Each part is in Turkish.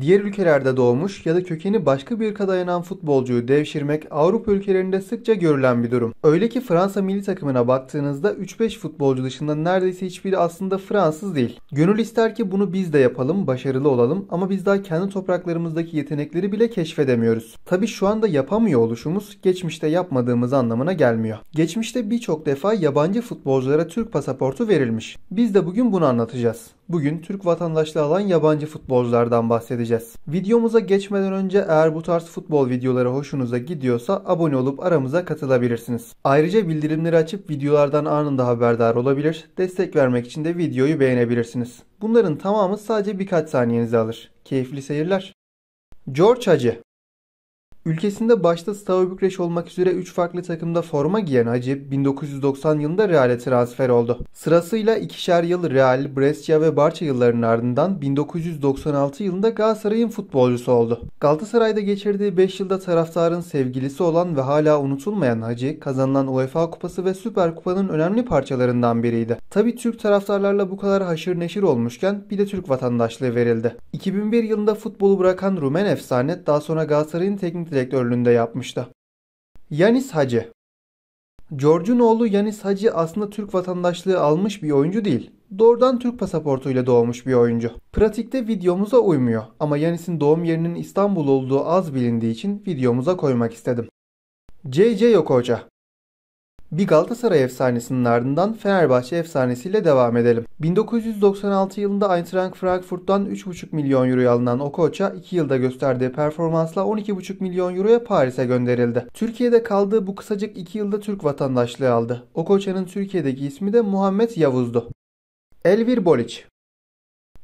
Diğer ülkelerde doğmuş ya da kökeni başka bir ülke dayanan futbolcuyu devşirmek Avrupa ülkelerinde sıkça görülen bir durum. Öyle ki Fransa milli takımına baktığınızda 3-5 futbolcu dışında neredeyse hiçbiri aslında Fransız değil. Gönül ister ki bunu biz de yapalım, başarılı olalım ama biz daha kendi topraklarımızdaki yetenekleri bile keşfedemiyoruz. Tabi şu anda yapamıyor oluşumuz geçmişte yapmadığımız anlamına gelmiyor. Geçmişte birçok defa yabancı futbolculara Türk pasaportu verilmiş. Biz de bugün bunu anlatacağız. Bugün Türk vatandaşlığı alan yabancı futbolculardan bahsedeceğiz. Videomuza geçmeden önce eğer bu tarz futbol videoları hoşunuza gidiyorsa abone olup aramıza katılabilirsiniz. Ayrıca bildirimleri açıp videolardan anında haberdar olabilir, destek vermek için de videoyu beğenebilirsiniz. Bunların tamamı sadece birkaç saniyenizi alır. Keyifli seyirler. George Hacı Ülkesinde başta Steaua Bükreş olmak üzere 3 farklı takımda forma giyen Hacip 1990 yılında Real'e transfer oldu. Sırasıyla ikişer yıl Real, Brescia ve Barça yıllarının ardından 1996 yılında Galatasaray'ın futbolcusu oldu. Galatasaray'da geçirdiği 5 yılda taraftarın sevgilisi olan ve hala unutulmayan Hacı kazanılan UEFA Kupası ve Süper Kupa'nın önemli parçalarından biriydi. Tabi Türk taraftarlarla bu kadar haşır neşir olmuşken bir de Türk vatandaşlığı verildi. 2001 yılında futbolu bırakan Rumen efsane daha sonra Galatasaray'ın teknik direktörlüğünde yapmıştı. Yanis Hacı George'un oğlu Yanis Hacı aslında Türk vatandaşlığı almış bir oyuncu değil. Doğrudan Türk pasaportuyla doğmuş bir oyuncu. Pratikte videomuza uymuyor ama Yanis'in doğum yerinin İstanbul olduğu az bilindiği için videomuza koymak istedim. JJ Yokoca bir Galatasaray efsanesinin ardından Fenerbahçe efsanesiyle devam edelim. 1996 yılında Eintracht Frankfurt'tan 3,5 milyon euroya alınan Okocha 2 yılda gösterdiği performansla 12,5 milyon euroya Paris'e gönderildi. Türkiye'de kaldığı bu kısacık 2 yılda Türk vatandaşlığı aldı. Okocha'nın Türkiye'deki ismi de Muhammed Yavuz'du. Elvir Boliç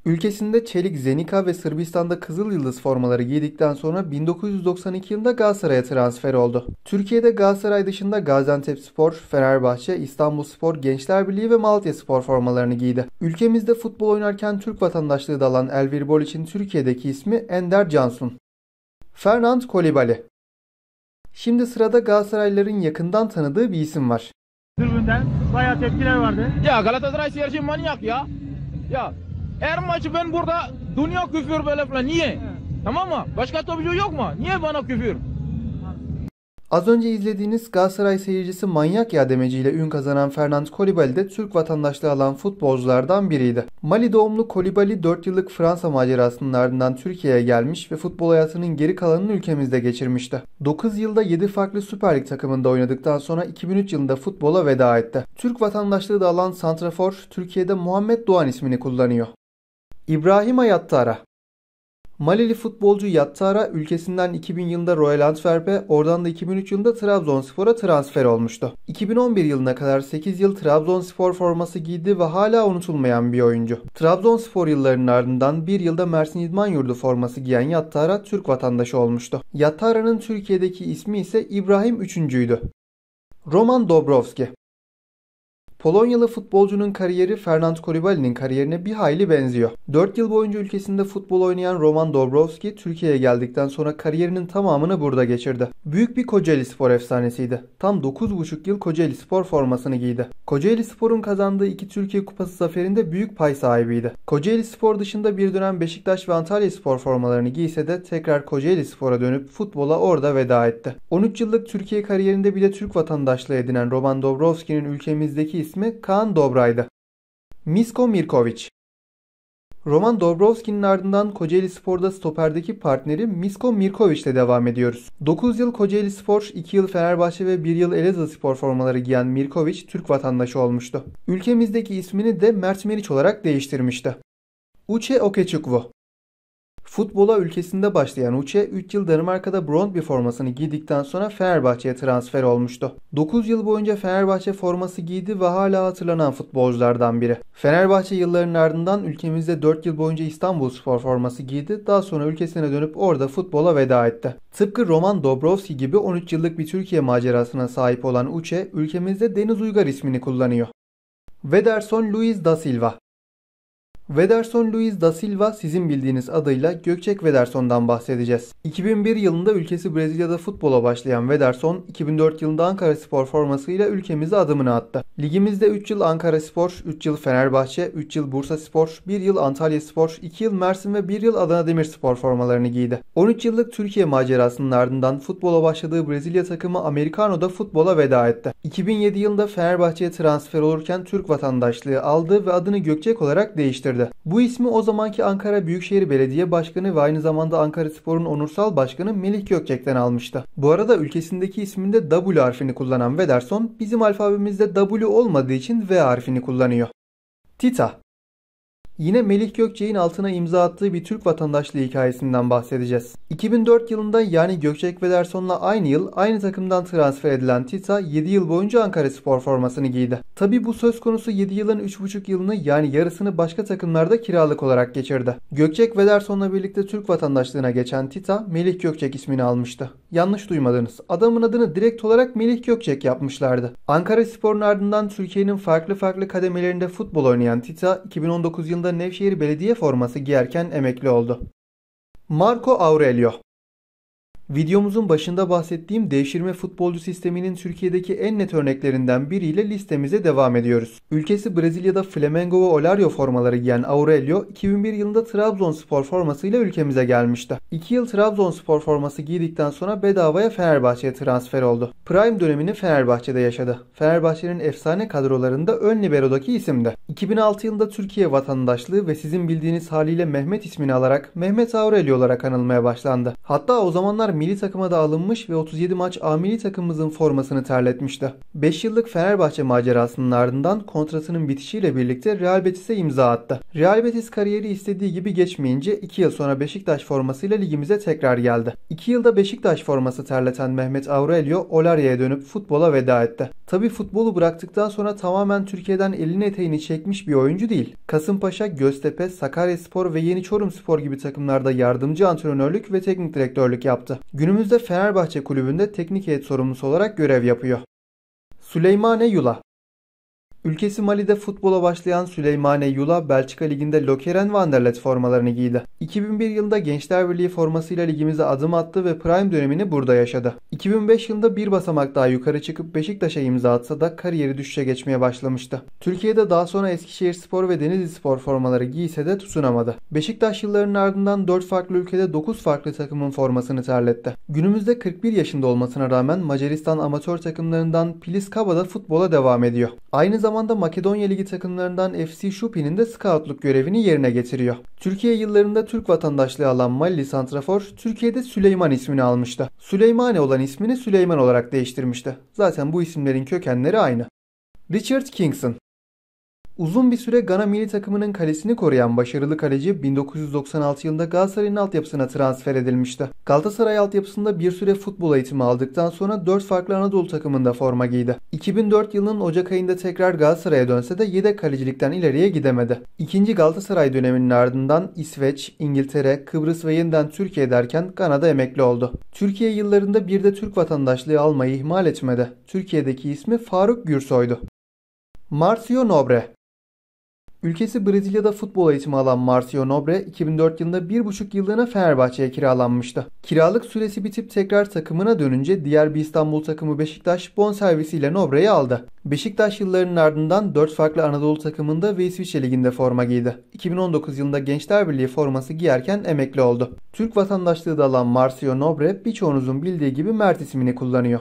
Ülkesinde çelik Zenika ve Sırbistan'da Kızıl Yıldız formaları giydikten sonra 1992 yılında Galatasaray'a transfer oldu. Türkiye'de Galatasaray dışında Gaziantepspor, Fenerbahçe, İstanbulspor, Gençler Birliği ve Malatya Spor formalarını giydi. Ülkemizde futbol oynarken Türk vatandaşlığı da alan Elvir Bol için Türkiye'deki ismi Ender Cansun. Fernand Kolibali Şimdi sırada Galatasaraylıların yakından tanıdığı bir isim var. Tribünden bayağı tepkiler vardı. Ya Galatasaray seyirci manyak ya. Ya her maçı ben burada dünya küfür böyle falan. Niye? Tamam mı? Başka topçu yok mu? Niye bana küfür? Az önce izlediğiniz Galatasaray seyircisi manyak ya demeciyle ün kazanan Fernand Kolibali de Türk vatandaşlığı alan futbolculardan biriydi. Mali doğumlu Kolibali 4 yıllık Fransa macerasının ardından Türkiye'ye gelmiş ve futbol hayatının geri kalanını ülkemizde geçirmişti. 9 yılda 7 farklı Süper Lig takımında oynadıktan sonra 2003 yılında futbola veda etti. Türk vatandaşlığı da alan Santrafor, Türkiye'de Muhammed Doğan ismini kullanıyor. İbrahim Yattara Malili futbolcu Yattara ülkesinden 2000 yılında Royal Antwerp'e, oradan da 2003 yılında Trabzonspor'a transfer olmuştu. 2011 yılına kadar 8 yıl Trabzonspor forması giydi ve hala unutulmayan bir oyuncu. Trabzonspor yıllarının ardından 1 yılda Mersin İdman Yurdu forması giyen Yattara Türk vatandaşı olmuştu. Yattara'nın Türkiye'deki ismi ise İbrahim 3.'üydü. Roman Dobrovski Polonyalı futbolcunun kariyeri Fernand Kolibali'nin kariyerine bir hayli benziyor. 4 yıl boyunca ülkesinde futbol oynayan Roman Dobrowski Türkiye'ye geldikten sonra kariyerinin tamamını burada geçirdi. Büyük bir Kocaeli Spor efsanesiydi. Tam 9,5 yıl Kocaeli Spor formasını giydi. Kocaeli Spor'un kazandığı iki Türkiye Kupası zaferinde büyük pay sahibiydi. Kocaeli Spor dışında bir dönem Beşiktaş ve Antalya Spor formalarını giyse de tekrar Kocaeli Spor'a dönüp futbola orada veda etti. 13 yıllık Türkiye kariyerinde bile Türk vatandaşlığı edinen Roman Dobrowski'nin ülkemizdeki ismi Kaan Dobra'ydı. Misko Mirkovic Roman Dobrovski'nin ardından Kocaeli Spor'da stoperdeki partneri Misko ile devam ediyoruz. 9 yıl Kocaeli Spor, 2 yıl Fenerbahçe ve 1 yıl Elazığ Spor formaları giyen Mirkovic Türk vatandaşı olmuştu. Ülkemizdeki ismini de Mert Meriç olarak değiştirmişti. Uche Okechukwu Futbola ülkesinde başlayan Uçe 3 yıl Danimarka'da bir formasını giydikten sonra Fenerbahçe'ye transfer olmuştu. 9 yıl boyunca Fenerbahçe forması giydi ve hala hatırlanan futbolculardan biri. Fenerbahçe yıllarının ardından ülkemizde 4 yıl boyunca İstanbul Spor forması giydi. Daha sonra ülkesine dönüp orada futbola veda etti. Tıpkı Roman Dobrovski gibi 13 yıllık bir Türkiye macerasına sahip olan Uçe ülkemizde Deniz Uygar ismini kullanıyor. Vederson Luis da Silva Vederson Luis da Silva sizin bildiğiniz adıyla Gökçek Vederson'dan bahsedeceğiz. 2001 yılında ülkesi Brezilya'da futbola başlayan Vederson, 2004 yılında Ankara Spor formasıyla ülkemize adımını attı. Ligimizde 3 yıl Ankara Spor, 3 yıl Fenerbahçe, 3 yıl Bursa Spor, 1 yıl Antalya Spor, 2 yıl Mersin ve 1 yıl Adana Demirspor formalarını giydi. 13 yıllık Türkiye macerasının ardından futbola başladığı Brezilya takımı Amerikano'da futbola veda etti. 2007 yılında Fenerbahçe'ye transfer olurken Türk vatandaşlığı aldı ve adını Gökçek olarak değiştirdi. Kadarıyla. Bu ismi o zamanki Ankara Büyükşehir Belediye Başkanı ve aynı zamanda Ankara Spor'un onursal başkanı Melih Gökçek'ten almıştı. Bu arada ülkesindeki isminde W harfini kullanan Vederson bizim alfabemizde W olmadığı için V harfini kullanıyor. Tita Yine Melih Gökçek'in altına imza attığı bir Türk vatandaşlığı hikayesinden bahsedeceğiz. 2004 yılında yani Gökçek ve Derson'la aynı yıl aynı takımdan transfer edilen Tita 7 yıl boyunca Ankara Spor formasını giydi. Tabi bu söz konusu 7 yılın 3,5 yılını yani yarısını başka takımlarda kiralık olarak geçirdi. Gökçek ve Derson'la birlikte Türk vatandaşlığına geçen Tita Melih Gökçek ismini almıştı. Yanlış duymadınız. Adamın adını direkt olarak Melih Gökçek yapmışlardı. Ankara Spor'un ardından Türkiye'nin farklı farklı kademelerinde futbol oynayan Tita, 2019 yılında Nevşehir Belediye forması giyerken emekli oldu. Marco Aurelio Videomuzun başında bahsettiğim devşirme futbolcu sisteminin Türkiye'deki en net örneklerinden biriyle listemize devam ediyoruz. Ülkesi Brezilya'da Flamengo ve Olario formaları giyen Aurelio 2001 yılında Trabzonspor formasıyla ülkemize gelmişti. 2 yıl Trabzonspor forması giydikten sonra bedavaya Fenerbahçe'ye transfer oldu. Prime dönemini Fenerbahçe'de yaşadı. Fenerbahçe'nin efsane kadrolarında ön liberodaki isimdi. 2006 yılında Türkiye vatandaşlığı ve sizin bildiğiniz haliyle Mehmet ismini alarak Mehmet Aurelio olarak anılmaya başlandı. Hatta o zamanlar milli takıma da alınmış ve 37 maç A milli takımımızın formasını terletmişti. 5 yıllık Fenerbahçe macerasının ardından kontratının bitişiyle birlikte Real Betis'e imza attı. Real Betis kariyeri istediği gibi geçmeyince 2 yıl sonra Beşiktaş formasıyla ligimize tekrar geldi. 2 yılda Beşiktaş forması terleten Mehmet Aurelio Olarya'ya dönüp futbola veda etti. Tabi futbolu bıraktıktan sonra tamamen Türkiye'den elini eteğini çekmiş bir oyuncu değil. Kasımpaşa, Göztepe, Sakaryaspor ve Yeni Çorum Spor gibi takımlarda yardımcı antrenörlük ve teknik direktörlük yaptı. Günümüzde Fenerbahçe kulübünde teknik heyet sorumlusu olarak görev yapıyor. Süleymane Yula Ülkesi Mali'de futbola başlayan Süleymane Yula, Belçika Ligi'nde Lokeren Wanderlet formalarını giydi. 2001 yılında Gençler Birliği formasıyla ligimize adım attı ve prime dönemini burada yaşadı. 2005 yılında bir basamak daha yukarı çıkıp Beşiktaş'a imza atsa da kariyeri düşüşe geçmeye başlamıştı. Türkiye'de daha sonra Eskişehir Spor ve Denizli Spor formaları giyse de tutunamadı. Beşiktaş yıllarının ardından 4 farklı ülkede 9 farklı takımın formasını terletti. Günümüzde 41 yaşında olmasına rağmen Macaristan amatör takımlarından Pliskava'da futbola devam ediyor. Aynı zamanda Makedonya Ligi takımlarından FC Şupi'nin de scoutluk görevini yerine getiriyor. Türkiye yıllarında Türk vatandaşlığı alan Mali Santrafor, Türkiye'de Süleyman ismini almıştı. Süleymane olan ismini Süleyman olarak değiştirmişti. Zaten bu isimlerin kökenleri aynı. Richard Kingston Uzun bir süre Gana milli takımının kalesini koruyan başarılı kaleci 1996 yılında Galatasaray'ın altyapısına transfer edilmişti. Galatasaray altyapısında bir süre futbol eğitimi aldıktan sonra 4 farklı Anadolu takımında forma giydi. 2004 yılının Ocak ayında tekrar Galatasaray'a dönse de yedek kalecilikten ileriye gidemedi. İkinci Galatasaray döneminin ardından İsveç, İngiltere, Kıbrıs ve yeniden Türkiye derken Gana'da emekli oldu. Türkiye yıllarında bir de Türk vatandaşlığı almayı ihmal etmedi. Türkiye'deki ismi Faruk Gürsoy'du. Marcio Nobre Ülkesi Brezilya'da futbol eğitimi alan Marcio Nobre 2004 yılında 1,5 yıllığına Fenerbahçe'ye kiralanmıştı. Kiralık süresi bitip tekrar takımına dönünce diğer bir İstanbul takımı Beşiktaş bonservisiyle Nobre'yi aldı. Beşiktaş yıllarının ardından 4 farklı Anadolu takımında ve İsviçre Ligi'nde forma giydi. 2019 yılında Gençler Birliği forması giyerken emekli oldu. Türk vatandaşlığı da alan Marcio Nobre birçoğunuzun bildiği gibi Mert ismini kullanıyor.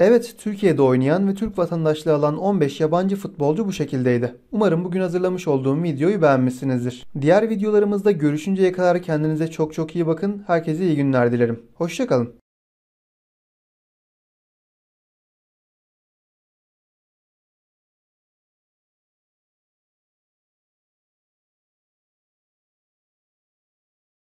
Evet, Türkiye'de oynayan ve Türk vatandaşlığı alan 15 yabancı futbolcu bu şekildeydi. Umarım bugün hazırlamış olduğum videoyu beğenmişsinizdir. Diğer videolarımızda görüşünceye kadar kendinize çok çok iyi bakın. Herkese iyi günler dilerim. Hoşçakalın.